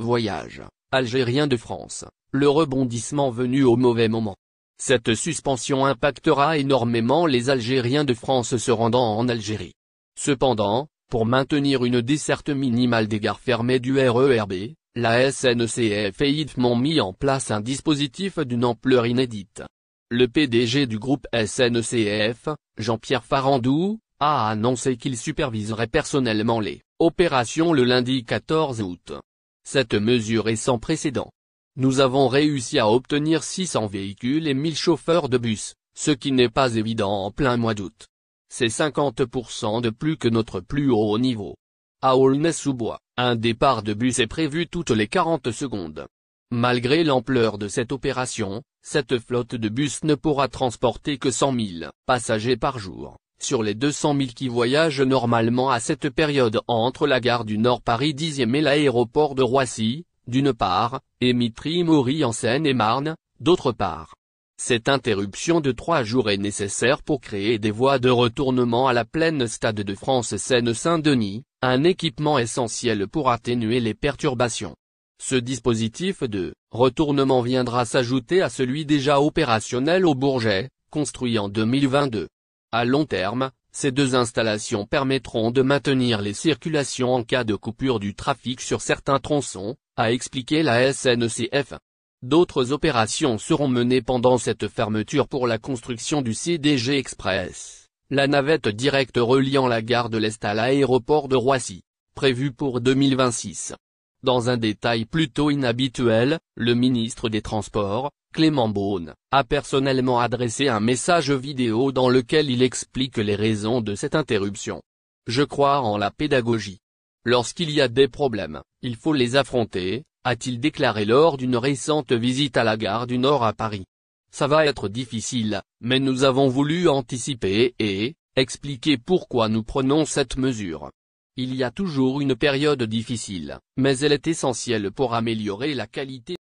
Voyage, Algérien de France, le rebondissement venu au mauvais moment. Cette suspension impactera énormément les Algériens de France se rendant en Algérie. Cependant, pour maintenir une desserte minimale des gares fermées du RERB, la SNCF et IDF ont mis en place un dispositif d'une ampleur inédite. Le PDG du groupe SNCF, Jean-Pierre Farandou, a annoncé qu'il superviserait personnellement les opérations le lundi 14 août. Cette mesure est sans précédent. Nous avons réussi à obtenir 600 véhicules et 1000 chauffeurs de bus, ce qui n'est pas évident en plein mois d'août. C'est 50% de plus que notre plus haut niveau. À Aulnay-sous-Bois, un départ de bus est prévu toutes les 40 secondes. Malgré l'ampleur de cette opération, cette flotte de bus ne pourra transporter que 100 000 passagers par jour. Sur les 200 000 qui voyagent normalement à cette période entre la gare du Nord Paris 10e et l'aéroport de Roissy, d'une part, et mitry mory en Seine-et-Marne, d'autre part. Cette interruption de trois jours est nécessaire pour créer des voies de retournement à la pleine Stade de France Seine-Saint-Denis, un équipement essentiel pour atténuer les perturbations. Ce dispositif de retournement viendra s'ajouter à celui déjà opérationnel au Bourget, construit en 2022. À long terme, ces deux installations permettront de maintenir les circulations en cas de coupure du trafic sur certains tronçons, a expliqué la SNCF. E D'autres opérations seront menées pendant cette fermeture pour la construction du CDG Express, la navette directe reliant la gare de l'Est à l'aéroport de Roissy, prévue pour 2026. Dans un détail plutôt inhabituel, le ministre des Transports, Clément Beaune, a personnellement adressé un message vidéo dans lequel il explique les raisons de cette interruption. Je crois en la pédagogie. Lorsqu'il y a des problèmes, il faut les affronter, a-t-il déclaré lors d'une récente visite à la gare du Nord à Paris. Ça va être difficile, mais nous avons voulu anticiper et, expliquer pourquoi nous prenons cette mesure. Il y a toujours une période difficile, mais elle est essentielle pour améliorer la qualité